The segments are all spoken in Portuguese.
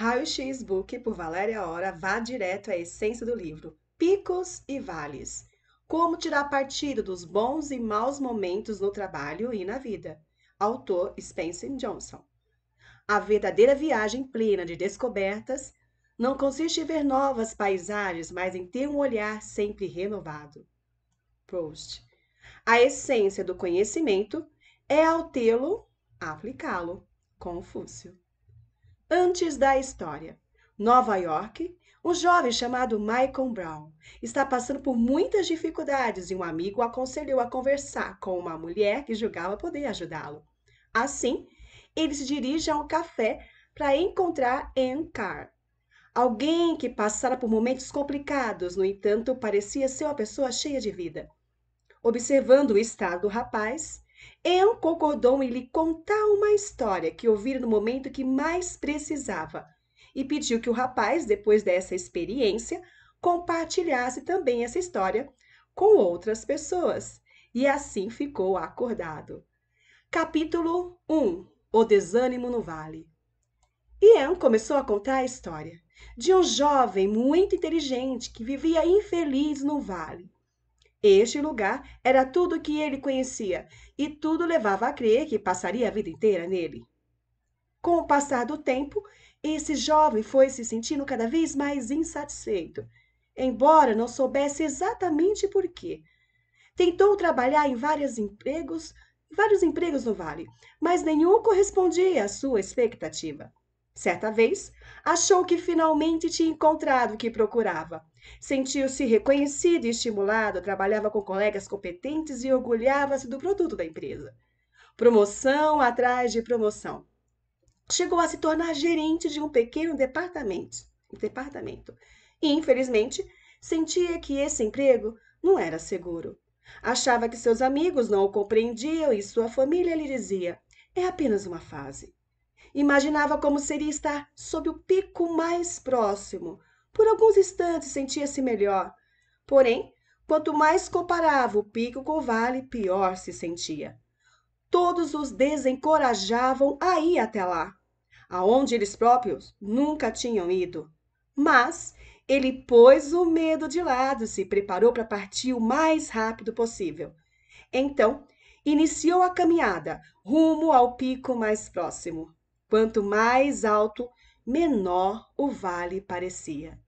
Raio X Book, por Valéria Hora, vá direto à essência do livro, Picos e Vales. Como tirar partido dos bons e maus momentos no trabalho e na vida. Autor Spencer Johnson. A verdadeira viagem plena de descobertas não consiste em ver novas paisagens, mas em ter um olhar sempre renovado. Proust. A essência do conhecimento é ao tê-lo, aplicá-lo. Confúcio. Antes da história. Nova York, um jovem chamado Michael Brown está passando por muitas dificuldades e um amigo o aconselhou a conversar com uma mulher que julgava poder ajudá-lo. Assim, ele se dirige a um café para encontrar Anne Carr. Alguém que passara por momentos complicados, no entanto, parecia ser uma pessoa cheia de vida. Observando o estado do rapaz, Anne concordou em lhe contar uma história que ouvira no momento que mais precisava e pediu que o rapaz, depois dessa experiência, compartilhasse também essa história com outras pessoas. E assim ficou acordado. Capítulo 1 O Desânimo no Vale Ian começou a contar a história de um jovem muito inteligente que vivia infeliz no vale. Este lugar era tudo o que ele conhecia e tudo levava a crer que passaria a vida inteira nele. Com o passar do tempo, esse jovem foi se sentindo cada vez mais insatisfeito, embora não soubesse exatamente por quê. Tentou trabalhar em vários empregos, vários empregos no vale, mas nenhum correspondia à sua expectativa. Certa vez, achou que finalmente tinha encontrado o que procurava. Sentiu-se reconhecido e estimulado, trabalhava com colegas competentes e orgulhava-se do produto da empresa. Promoção atrás de promoção. Chegou a se tornar gerente de um pequeno departamento. departamento. E, infelizmente, sentia que esse emprego não era seguro. Achava que seus amigos não o compreendiam e sua família lhe dizia: é apenas uma fase. Imaginava como seria estar sob o pico mais próximo. Por alguns instantes sentia-se melhor. Porém, quanto mais comparava o pico com o vale, pior se sentia. Todos os desencorajavam a ir até lá, aonde eles próprios nunca tinham ido. Mas ele pôs o medo de lado e se preparou para partir o mais rápido possível. Então, iniciou a caminhada rumo ao pico mais próximo. Quanto mais alto, menor o vale parecia.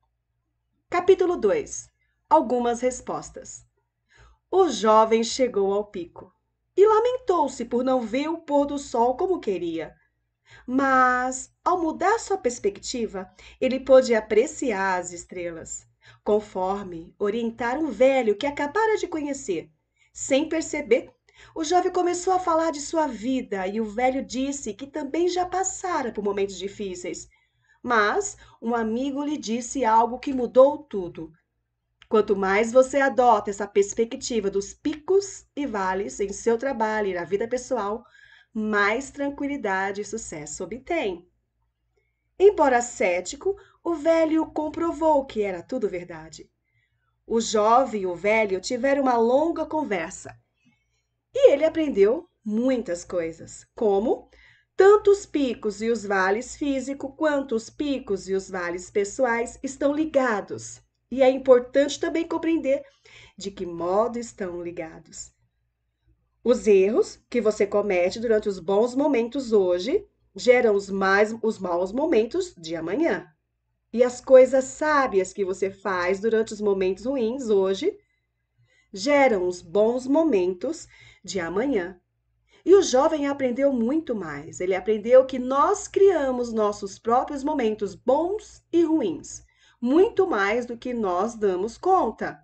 Capítulo 2 Algumas respostas. O jovem chegou ao pico e lamentou-se por não ver o pôr do sol como queria. Mas, ao mudar sua perspectiva, ele pôde apreciar as estrelas, conforme orientara um velho que acabara de conhecer, sem perceber o jovem começou a falar de sua vida e o velho disse que também já passara por momentos difíceis. Mas um amigo lhe disse algo que mudou tudo. Quanto mais você adota essa perspectiva dos picos e vales em seu trabalho e na vida pessoal, mais tranquilidade e sucesso obtém. Embora cético, o velho comprovou que era tudo verdade. O jovem e o velho tiveram uma longa conversa. E ele aprendeu muitas coisas, como tanto os picos e os vales físico quanto os picos e os vales pessoais estão ligados. E é importante também compreender de que modo estão ligados. Os erros que você comete durante os bons momentos hoje geram os mais os maus momentos de amanhã. E as coisas sábias que você faz durante os momentos ruins hoje geram os bons momentos de amanhã. E o jovem aprendeu muito mais. Ele aprendeu que nós criamos nossos próprios momentos bons e ruins, muito mais do que nós damos conta.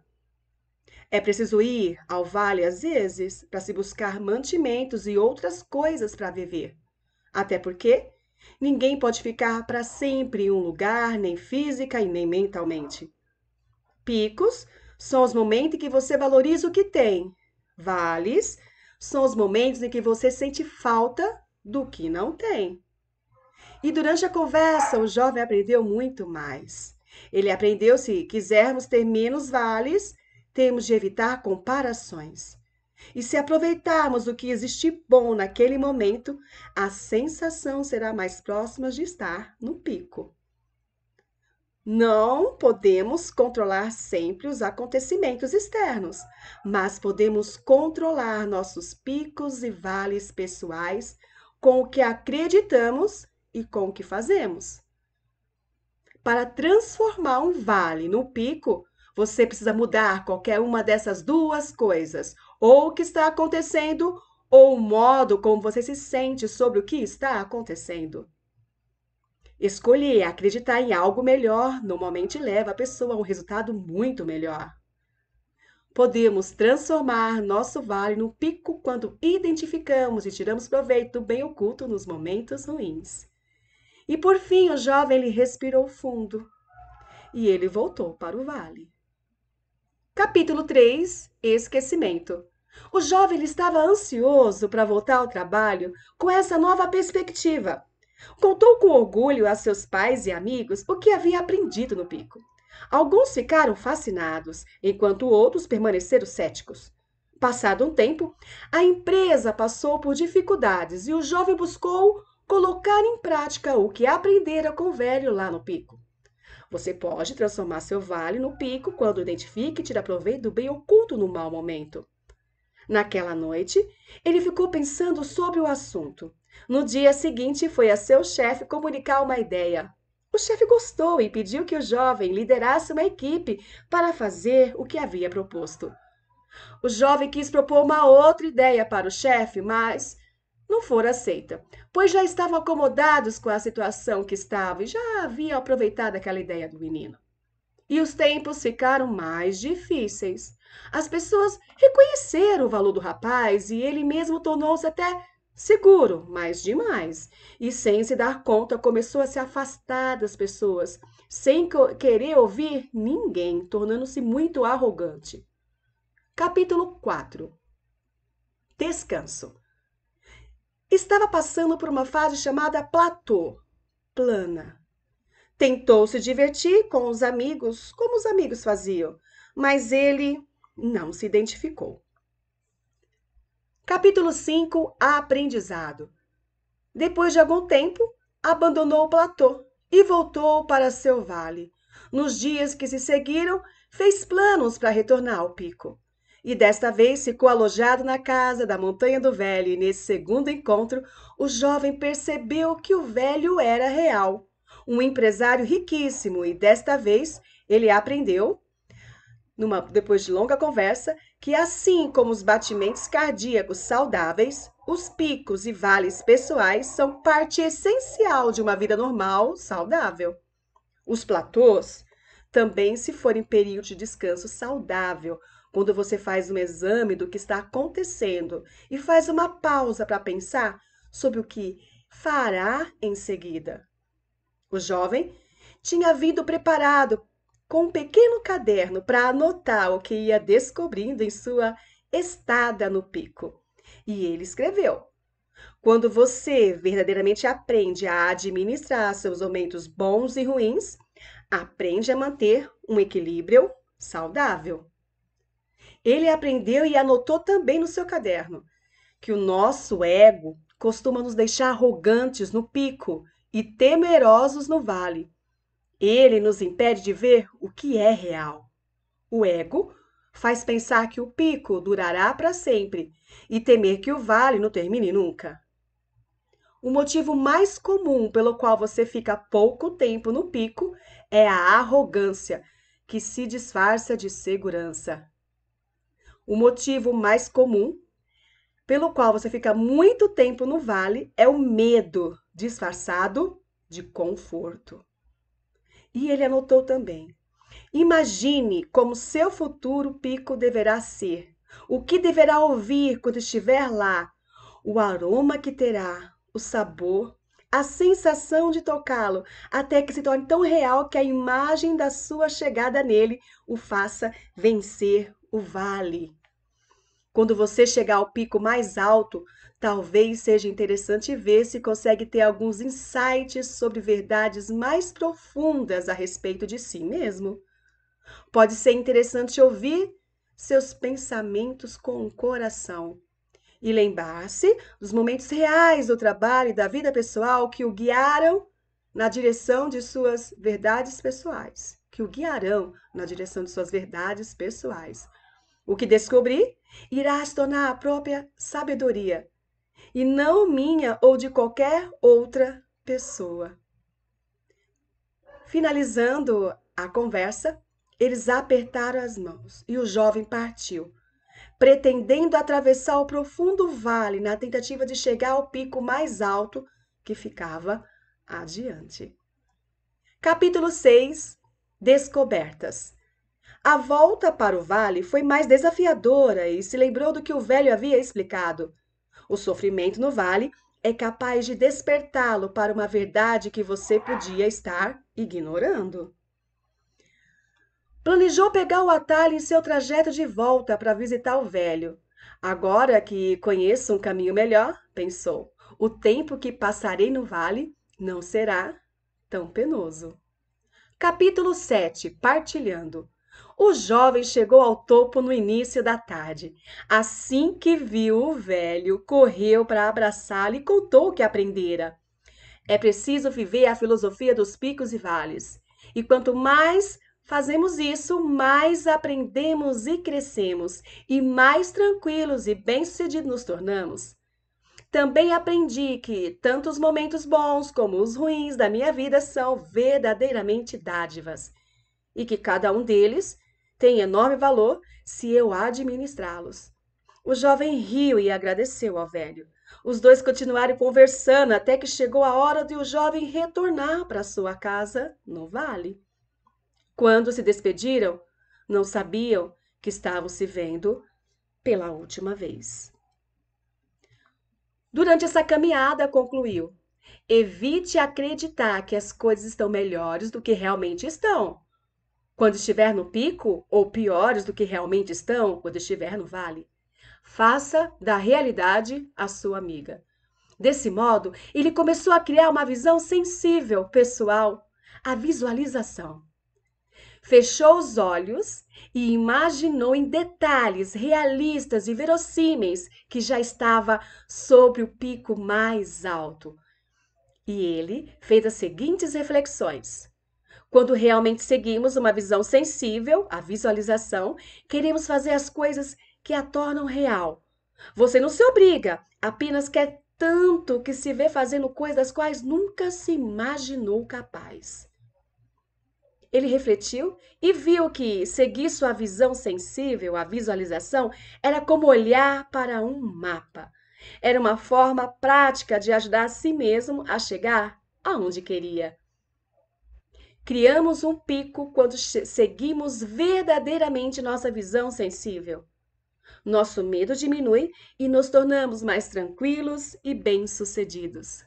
É preciso ir ao vale às vezes para se buscar mantimentos e outras coisas para viver. Até porque ninguém pode ficar para sempre em um lugar, nem física e nem mentalmente. Picos são os momentos em que você valoriza o que tem. Vales são os momentos em que você sente falta do que não tem. E durante a conversa, o jovem aprendeu muito mais. Ele aprendeu se quisermos ter menos vales, temos de evitar comparações. E se aproveitarmos o que existe bom naquele momento, a sensação será mais próxima de estar no pico. Não podemos controlar sempre os acontecimentos externos, mas podemos controlar nossos picos e vales pessoais com o que acreditamos e com o que fazemos. Para transformar um vale no pico, você precisa mudar qualquer uma dessas duas coisas, ou o que está acontecendo, ou o modo como você se sente sobre o que está acontecendo. Escolher acreditar em algo melhor normalmente leva a pessoa a um resultado muito melhor. Podemos transformar nosso vale num pico quando identificamos e tiramos proveito do bem oculto nos momentos ruins. E por fim, o jovem ele respirou fundo e ele voltou para o vale. Capítulo 3 Esquecimento O jovem estava ansioso para voltar ao trabalho com essa nova perspectiva. Contou com orgulho a seus pais e amigos o que havia aprendido no pico. Alguns ficaram fascinados, enquanto outros permaneceram céticos. Passado um tempo, a empresa passou por dificuldades e o jovem buscou colocar em prática o que aprendera com o velho lá no pico. Você pode transformar seu vale no pico quando identifique e tira proveito do bem oculto no mau momento. Naquela noite, ele ficou pensando sobre o assunto no dia seguinte, foi a seu chefe comunicar uma ideia. O chefe gostou e pediu que o jovem liderasse uma equipe para fazer o que havia proposto. O jovem quis propor uma outra ideia para o chefe, mas não foi aceita, pois já estavam acomodados com a situação que estava e já haviam aproveitado aquela ideia do menino. E os tempos ficaram mais difíceis. As pessoas reconheceram o valor do rapaz e ele mesmo tornou-se até Seguro, mas demais. E sem se dar conta, começou a se afastar das pessoas, sem querer ouvir ninguém, tornando-se muito arrogante. Capítulo 4 Descanso. Estava passando por uma fase chamada platô, plana. Tentou se divertir com os amigos, como os amigos faziam, mas ele não se identificou. Capítulo 5 Aprendizado Depois de algum tempo, abandonou o platô e voltou para seu vale. Nos dias que se seguiram, fez planos para retornar ao pico. E desta vez ficou alojado na casa da Montanha do Velho, e nesse segundo encontro, o jovem percebeu que o velho era real, um empresário riquíssimo, e desta vez ele aprendeu, numa, depois de longa conversa, que, assim como os batimentos cardíacos saudáveis, os picos e vales pessoais são parte essencial de uma vida normal, saudável. Os platôs também se forem período de descanso saudável, quando você faz um exame do que está acontecendo e faz uma pausa para pensar sobre o que fará em seguida. O jovem tinha vindo preparado com um pequeno caderno para anotar o que ia descobrindo em sua estada no pico. E ele escreveu: Quando você verdadeiramente aprende a administrar seus momentos bons e ruins, aprende a manter um equilíbrio saudável. Ele aprendeu e anotou também no seu caderno que o nosso ego costuma nos deixar arrogantes no pico e temerosos no vale. Ele nos impede de ver o que é real. O ego faz pensar que o pico durará para sempre e temer que o vale não termine nunca. O motivo mais comum pelo qual você fica pouco tempo no pico é a arrogância, que se disfarça de segurança. O motivo mais comum pelo qual você fica muito tempo no vale é o medo, disfarçado de conforto. E ele anotou também: Imagine como seu futuro pico deverá ser, o que deverá ouvir quando estiver lá, o aroma que terá, o sabor, a sensação de tocá-lo, até que se torne tão real que a imagem da sua chegada nele o faça vencer o vale. Quando você chegar ao pico mais alto, Talvez seja interessante ver se consegue ter alguns insights sobre verdades mais profundas a respeito de si mesmo. Pode ser interessante ouvir seus pensamentos com o coração e lembrar-se dos momentos reais do trabalho e da vida pessoal que o guiaram na direção de suas verdades pessoais, que o guiarão na direção de suas verdades pessoais. O que descobrir irá se tornar a própria sabedoria e não minha ou de qualquer outra pessoa. Finalizando a conversa, eles apertaram as mãos e o jovem partiu, pretendendo atravessar o profundo vale na tentativa de chegar ao pico mais alto que ficava adiante. Capítulo 6 Descobertas A volta para o vale foi mais desafiadora e se lembrou do que o velho havia explicado. O sofrimento no vale é capaz de despertá-lo para uma verdade que você podia estar ignorando. Planejou pegar o atalho em seu trajeto de volta para visitar o velho. Agora que conheço um caminho melhor, pensou, o tempo que passarei no vale não será tão penoso. Capítulo 7 Partilhando o jovem chegou ao topo no início da tarde. Assim que viu o velho, correu para abraçá-lo e contou o que aprendera. É preciso viver a filosofia dos picos e vales. E quanto mais fazemos isso, mais aprendemos e crescemos, e mais tranquilos e bem-sucedidos nos tornamos. Também aprendi que tanto os momentos bons como os ruins da minha vida são verdadeiramente dádivas, e que cada um deles têm enorme valor se eu administrá-los. O jovem riu e agradeceu ao velho. Os dois continuaram conversando até que chegou a hora de o jovem retornar para sua casa no vale. Quando se despediram, não sabiam que estavam se vendo pela última vez. Durante essa caminhada, concluiu, evite acreditar que as coisas estão melhores do que realmente estão. Quando estiver no pico, ou piores do que realmente estão, quando estiver no vale. Faça da realidade a sua amiga. Desse modo, ele começou a criar uma visão sensível, pessoal, a visualização. Fechou os olhos e imaginou em detalhes realistas e verossímeis que já estava sobre o pico mais alto. E ele fez as seguintes reflexões: quando realmente seguimos uma visão sensível, a visualização, queremos fazer as coisas que a tornam real. Você não se obriga, apenas quer tanto que se vê fazendo coisas quais nunca se imaginou capaz. Ele refletiu e viu que seguir sua visão sensível, a visualização, era como olhar para um mapa. Era uma forma prática de ajudar a si mesmo a chegar aonde queria. Criamos um pico quando seguimos verdadeiramente nossa visão sensível. Nosso medo diminui e nos tornamos mais tranquilos e bem-sucedidos.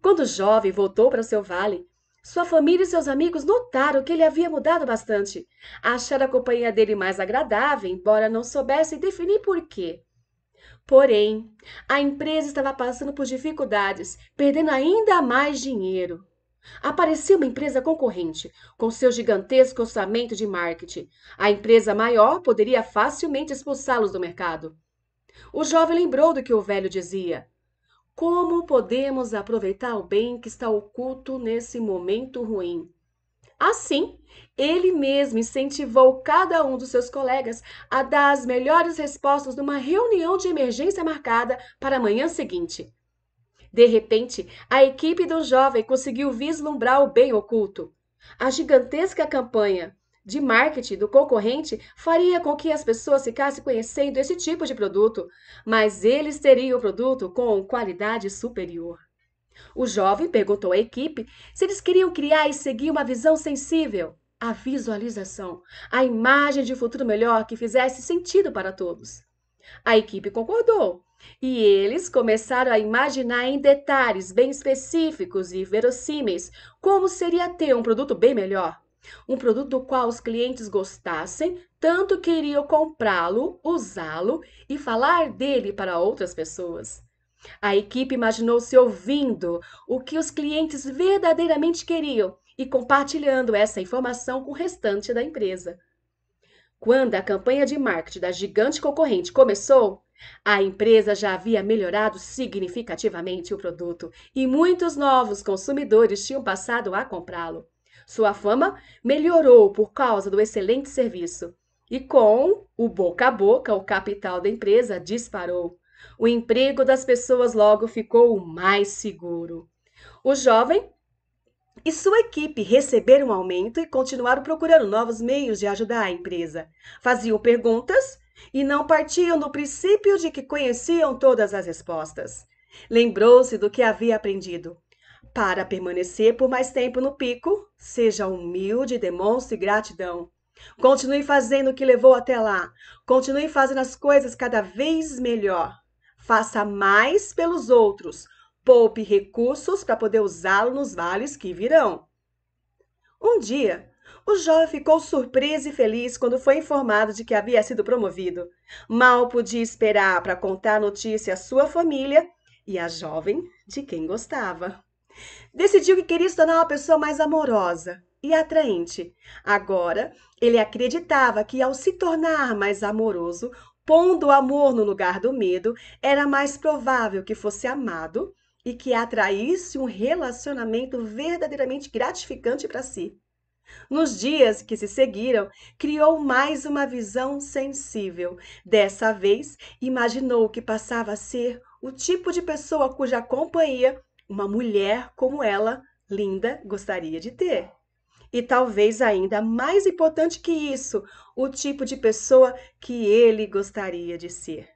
Quando o jovem voltou para seu vale, sua família e seus amigos notaram que ele havia mudado bastante. Acharam a companhia dele mais agradável, embora não soubessem definir por quê. Porém, a empresa estava passando por dificuldades, perdendo ainda mais dinheiro. Apareceu uma empresa concorrente, com seu gigantesco orçamento de marketing. A empresa maior poderia facilmente expulsá-los do mercado. O jovem lembrou do que o velho dizia. Como podemos aproveitar o bem que está oculto nesse momento ruim? Assim, ele mesmo incentivou cada um dos seus colegas a dar as melhores respostas numa reunião de emergência marcada para a manhã seguinte. De repente, a equipe do jovem conseguiu vislumbrar o bem oculto. A gigantesca campanha de marketing do concorrente faria com que as pessoas ficassem conhecendo esse tipo de produto, mas eles teriam o produto com qualidade superior. O jovem perguntou à equipe se eles queriam criar e seguir uma visão sensível, a visualização, a imagem de um futuro melhor que fizesse sentido para todos. A equipe concordou e eles começaram a imaginar em detalhes bem específicos e verossímeis como seria ter um produto bem melhor. Um produto do qual os clientes gostassem, tanto queriam comprá-lo, usá-lo e falar dele para outras pessoas. A equipe imaginou-se ouvindo o que os clientes verdadeiramente queriam e compartilhando essa informação com o restante da empresa. Quando a campanha de marketing da gigante concorrente começou, a empresa já havia melhorado significativamente o produto e muitos novos consumidores tinham passado a comprá-lo. Sua fama melhorou por causa do excelente serviço. E com o boca a boca, o capital da empresa disparou. O emprego das pessoas logo ficou mais seguro. O jovem e sua equipe receber um aumento e continuaram procurando novos meios de ajudar a empresa. Faziam perguntas e não partiam do princípio de que conheciam todas as respostas. Lembrou-se do que havia aprendido. Para permanecer por mais tempo no pico, seja humilde e demonstre gratidão. Continue fazendo o que levou até lá. Continue fazendo as coisas cada vez melhor. Faça mais pelos outros, poupe recursos para poder usá-lo nos vales que virão. Um dia, o jovem ficou surpreso e feliz quando foi informado de que havia sido promovido. Mal podia esperar para contar a notícia à sua família e à jovem de quem gostava. Decidiu que queria se tornar uma pessoa mais amorosa e atraente. Agora, ele acreditava que ao se tornar mais amoroso, pondo o amor no lugar do medo, era mais provável que fosse amado e que atraísse um relacionamento verdadeiramente gratificante para si. Nos dias que se seguiram, criou mais uma visão sensível. Dessa vez, imaginou que passava a ser o tipo de pessoa cuja companhia uma mulher como ela, linda, gostaria de ter. E talvez ainda mais importante que isso, o tipo de pessoa que ele gostaria de ser.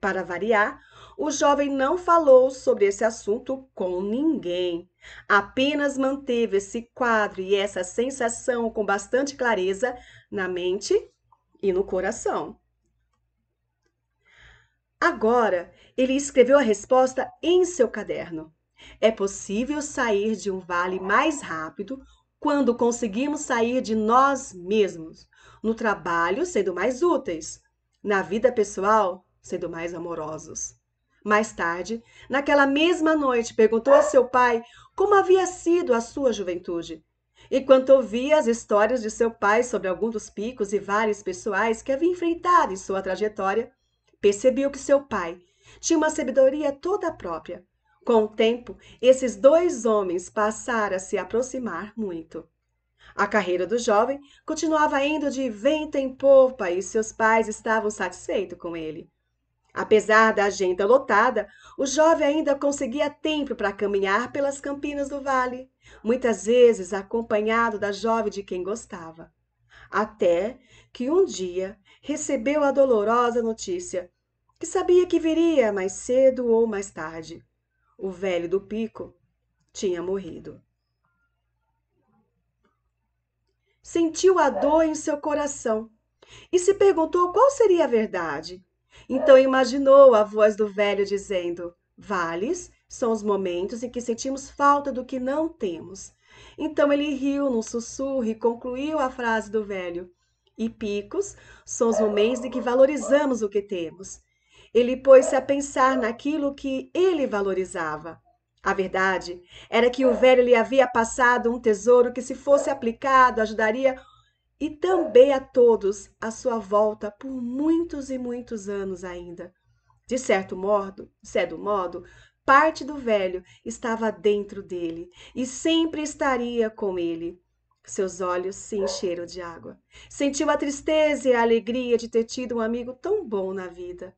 Para variar, o jovem não falou sobre esse assunto com ninguém. Apenas manteve esse quadro e essa sensação com bastante clareza na mente e no coração. Agora, ele escreveu a resposta em seu caderno. É possível sair de um vale mais rápido quando conseguimos sair de nós mesmos, no trabalho sendo mais úteis, na vida pessoal sendo mais amorosos. Mais tarde, naquela mesma noite, perguntou a seu pai como havia sido a sua juventude. E quando ouvia as histórias de seu pai sobre algum dos picos e vales pessoais que havia enfrentado em sua trajetória, percebeu que seu pai tinha uma sabedoria toda própria. Com o tempo, esses dois homens passaram a se aproximar muito. A carreira do jovem continuava indo de vento em popa e seus pais estavam satisfeitos com ele. Apesar da agenda lotada, o jovem ainda conseguia tempo para caminhar pelas campinas do vale, muitas vezes acompanhado da jovem de quem gostava. Até que um dia recebeu a dolorosa notícia, que sabia que viria mais cedo ou mais tarde. O velho do pico tinha morrido. Sentiu a dor em seu coração e se perguntou qual seria a verdade então imaginou a voz do velho dizendo: Vales são os momentos em que sentimos falta do que não temos. Então ele riu num sussurro e concluiu a frase do velho. E picos são os momentos em que valorizamos o que temos. Ele pôs-se a pensar naquilo que ele valorizava. A verdade era que o velho lhe havia passado um tesouro que, se fosse aplicado, ajudaria e também a todos à sua volta por muitos e muitos anos ainda. De certo modo, de certo modo, parte do velho estava dentro dele e sempre estaria com ele. Seus olhos se encheram de água. Sentiu a tristeza e a alegria de ter tido um amigo tão bom na vida.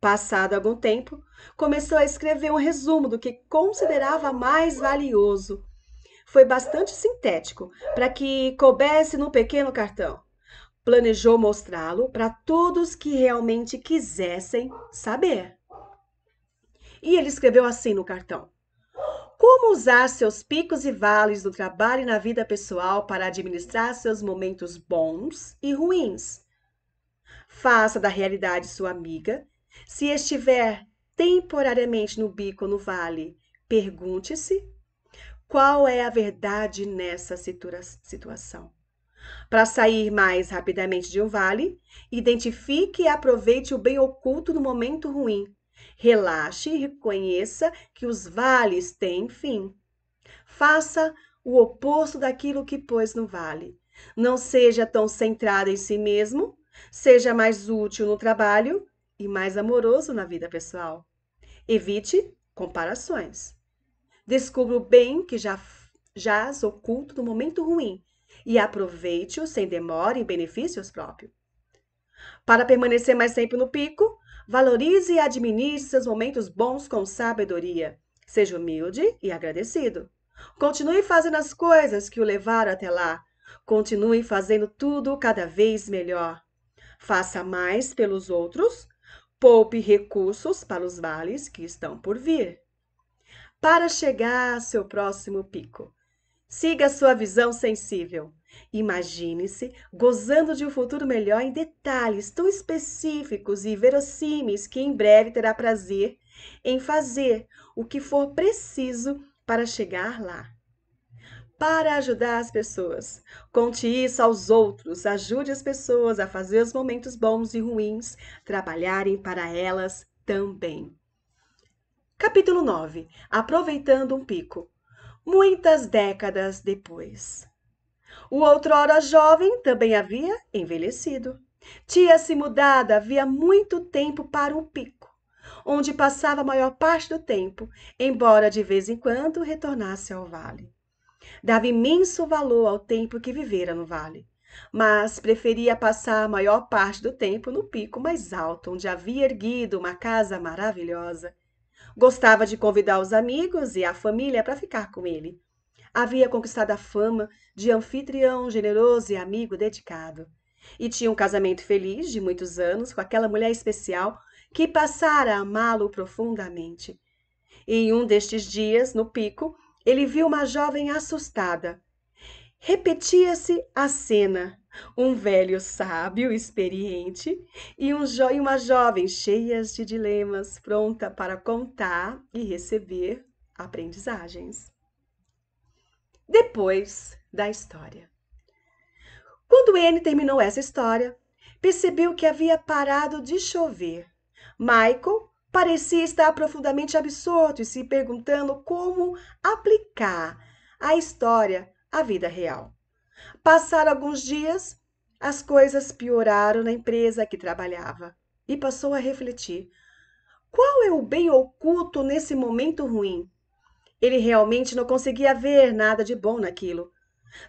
Passado algum tempo, começou a escrever um resumo do que considerava mais valioso foi bastante sintético para que coubesse no pequeno cartão. Planejou mostrá-lo para todos que realmente quisessem saber. E ele escreveu assim no cartão: Como usar seus picos e vales do trabalho e na vida pessoal para administrar seus momentos bons e ruins. Faça da realidade sua amiga. Se estiver temporariamente no bico no vale, pergunte-se qual é a verdade nessa situação? Para sair mais rapidamente de um vale, identifique e aproveite o bem oculto no momento ruim. Relaxe e reconheça que os vales têm fim. Faça o oposto daquilo que pôs no vale. Não seja tão centrado em si mesmo, seja mais útil no trabalho e mais amoroso na vida pessoal. Evite comparações. Descubra o bem que já jaz oculto no momento ruim e aproveite-o sem demora em benefícios próprios. Para permanecer mais tempo no pico, valorize e administre seus momentos bons com sabedoria. Seja humilde e agradecido. Continue fazendo as coisas que o levaram até lá. Continue fazendo tudo cada vez melhor. Faça mais pelos outros. Poupe recursos para os vales que estão por vir para chegar a seu próximo pico. Siga sua visão sensível. Imagine-se gozando de um futuro melhor em detalhes tão específicos e verossímeis que em breve terá prazer em fazer o que for preciso para chegar lá. Para ajudar as pessoas, conte isso aos outros, ajude as pessoas a fazer os momentos bons e ruins trabalharem para elas também. Capítulo 9 Aproveitando um pico. Muitas décadas depois. O outrora jovem também havia envelhecido. Tinha-se mudado havia muito tempo para um pico, onde passava a maior parte do tempo, embora de vez em quando retornasse ao vale. Dava imenso valor ao tempo que vivera no vale, mas preferia passar a maior parte do tempo no pico mais alto, onde havia erguido uma casa maravilhosa Gostava de convidar os amigos e a família para ficar com ele. Havia conquistado a fama de anfitrião generoso e amigo dedicado. E tinha um casamento feliz de muitos anos com aquela mulher especial que passara a amá-lo profundamente. E em um destes dias, no pico, ele viu uma jovem assustada. Repetia-se a cena um velho sábio, experiente, e um jo uma jovem cheias de dilemas, pronta para contar e receber aprendizagens. Depois da história. Quando ele terminou essa história, percebeu que havia parado de chover. Michael parecia estar profundamente absorto e se perguntando como aplicar a história à vida real. Passaram alguns dias, as coisas pioraram na empresa que trabalhava e passou a refletir: qual é o bem oculto nesse momento ruim? Ele realmente não conseguia ver nada de bom naquilo.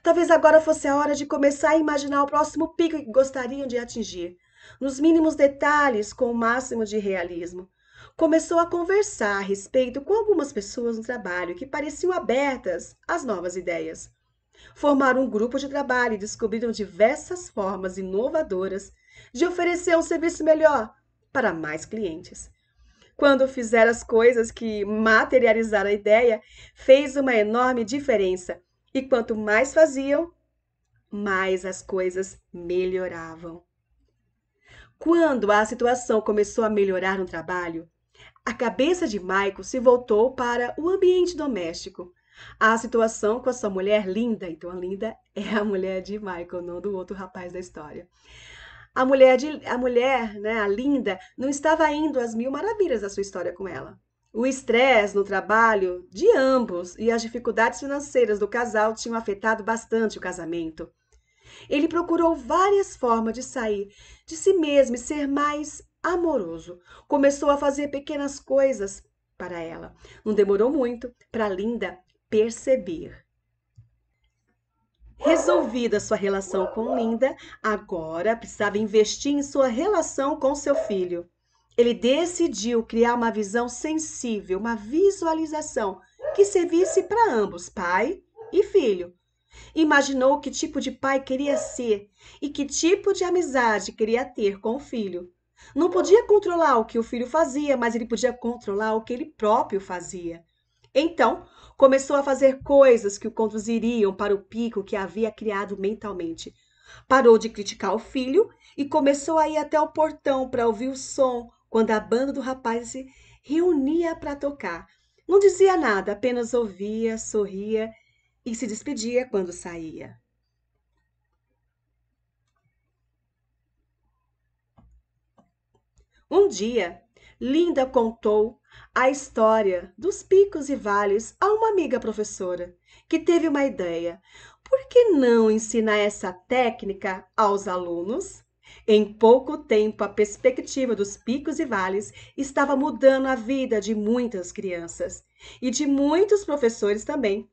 Talvez agora fosse a hora de começar a imaginar o próximo pico que gostariam de atingir, nos mínimos detalhes, com o máximo de realismo. Começou a conversar a respeito com algumas pessoas no trabalho que pareciam abertas às novas ideias. Formaram um grupo de trabalho e descobriram diversas formas inovadoras de oferecer um serviço melhor para mais clientes. Quando fizeram as coisas que materializaram a ideia, fez uma enorme diferença. E quanto mais faziam, mais as coisas melhoravam. Quando a situação começou a melhorar no trabalho, a cabeça de Michael se voltou para o ambiente doméstico a situação com essa mulher linda, então a linda é a mulher de Michael, não do outro rapaz da história. A mulher, de, a mulher, né, a linda, não estava indo às mil maravilhas da sua história com ela. O estresse no trabalho de ambos e as dificuldades financeiras do casal tinham afetado bastante o casamento. Ele procurou várias formas de sair de si mesmo e ser mais amoroso. Começou a fazer pequenas coisas para ela. Não demorou muito para Linda perceber. Resolvida sua relação com Linda, agora precisava investir em sua relação com seu filho. Ele decidiu criar uma visão sensível, uma visualização que servisse para ambos, pai e filho. Imaginou que tipo de pai queria ser e que tipo de amizade queria ter com o filho. Não podia controlar o que o filho fazia, mas ele podia controlar o que ele próprio fazia. Então, começou a fazer coisas que o conduziriam para o pico que havia criado mentalmente. Parou de criticar o filho e começou a ir até o portão para ouvir o som quando a banda do rapaz se reunia para tocar. Não dizia nada, apenas ouvia, sorria e se despedia quando saía. Um dia, Linda contou a história dos picos e vales a uma amiga professora, que teve uma ideia. Por que não ensinar essa técnica aos alunos? Em pouco tempo, a perspectiva dos picos e vales estava mudando a vida de muitas crianças e de muitos professores também.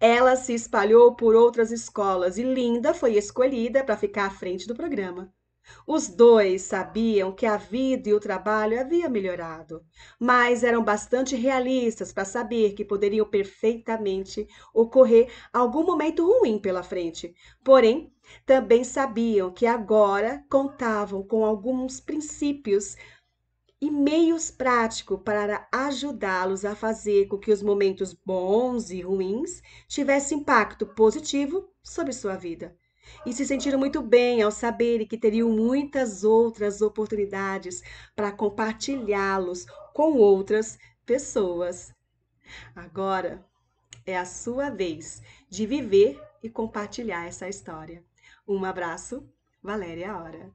Ela se espalhou por outras escolas e Linda foi escolhida para ficar à frente do programa. Os dois sabiam que a vida e o trabalho haviam melhorado, mas eram bastante realistas para saber que poderiam perfeitamente ocorrer algum momento ruim pela frente. Porém, também sabiam que agora contavam com alguns princípios e meios práticos para ajudá-los a fazer com que os momentos bons e ruins tivessem impacto positivo sobre sua vida e se sentiram muito bem ao saberem que teriam muitas outras oportunidades para compartilhá-los com outras pessoas. Agora é a sua vez de viver e compartilhar essa história. Um abraço, Valéria Hora.